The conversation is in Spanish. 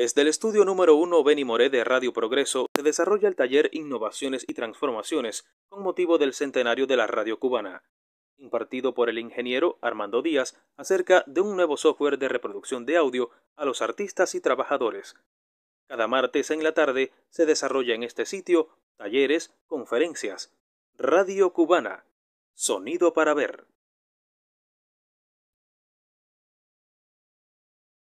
Desde el estudio número 1 Benny Moré de Radio Progreso se desarrolla el taller Innovaciones y Transformaciones con motivo del centenario de la radio cubana, impartido por el ingeniero Armando Díaz acerca de un nuevo software de reproducción de audio a los artistas y trabajadores. Cada martes en la tarde se desarrolla en este sitio talleres, conferencias. Radio Cubana. Sonido para ver.